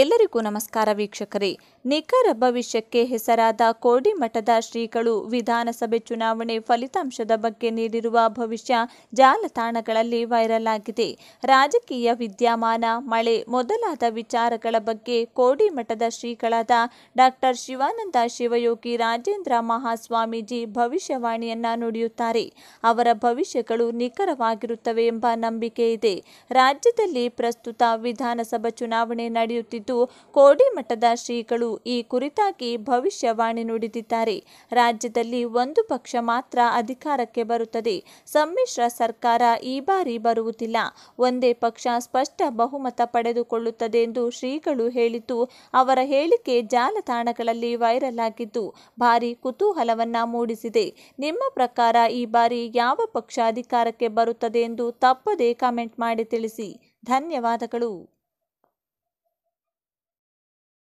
ಎಲ್ಲರಿಗೂ ನಮಸ್ಕಾರ ವೀಕ್ಷಕರೇ ನಿಖರ ಭವಿಷ್ಯಕ್ಕೆ ಹೆಸರಾದ ಕೋಡಿಮಠದ ಶ್ರೀಗಳು ವಿಧಾನಸಭೆ ಚುನಾವಣೆ ಫಲಿತಾಂಶದ ಬಗ್ಗೆ ನೀಡಿರುವ ಭವಿಷ್ಯ ಜಾಲತಾಣಗಳಲ್ಲಿ ವೈರಲ್ ಆಗಿದೆ ರಾಜಕೀಯ ವಿದ್ಯಮಾನ ಮಳೆ ಮೊದಲಾದ ವಿಚಾರಗಳ ಬಗ್ಗೆ ಕೋಡಿಮಠದ ಶ್ರೀಗಳಾದ ಡಾಕ್ಟರ್ ಶಿವಾನಂದ ಶಿವಯೋಗಿ ರಾಜೇಂದ್ರ ಮಹಾಸ್ವಾಮೀಜಿ ಭವಿಷ್ಯವಾಣಿಯನ್ನ ನುಡಿಯುತ್ತಾರೆ ಅವರ ಭವಿಷ್ಯಗಳು ನಿಖರವಾಗಿರುತ್ತವೆ ಎಂಬ ನಂಬಿಕೆ ಇದೆ ರಾಜ್ಯದಲ್ಲಿ ಪ್ರಸ್ತುತ ವಿಧಾನಸಭಾ ಚುನಾವಣೆ ನಡೆಯುತ್ತಿದೆ ಕೋಡಿ ಕೋಡಿಮಠದ ಶ್ರೀಗಳು ಈ ಕುರಿತಾಗಿ ಭವಿಷ್ಯವಾಣಿ ನುಡಿದಿದ್ದಾರೆ ರಾಜ್ಯದಲ್ಲಿ ಒಂದು ಪಕ್ಷ ಮಾತ್ರ ಅಧಿಕಾರಕ್ಕೆ ಬರುತ್ತದೆ ಸಮ್ಮಿಶ್ರ ಸರ್ಕಾರ ಈ ಬಾರಿ ಬರುವುದಿಲ್ಲ ಒಂದೇ ಪಕ್ಷ ಸ್ಪಷ್ಟ ಬಹುಮತ ಪಡೆದುಕೊಳ್ಳುತ್ತದೆ ಎಂದು ಶ್ರೀಗಳು ಹೇಳಿದ್ದು ಅವರ ಹೇಳಿಕೆ ಜಾಲತಾಣಗಳಲ್ಲಿ ವೈರಲ್ ಆಗಿದ್ದು ಭಾರಿ ಕುತೂಹಲವನ್ನ ಮೂಡಿಸಿದೆ ನಿಮ್ಮ ಪ್ರಕಾರ ಈ ಬಾರಿ ಯಾವ ಪಕ್ಷ ಅಧಿಕಾರಕ್ಕೆ ಬರುತ್ತದೆ ಎಂದು ತಪ್ಪದೇ ಕಮೆಂಟ್ ಮಾಡಿ ತಿಳಿಸಿ ಧನ್ಯವಾದಗಳು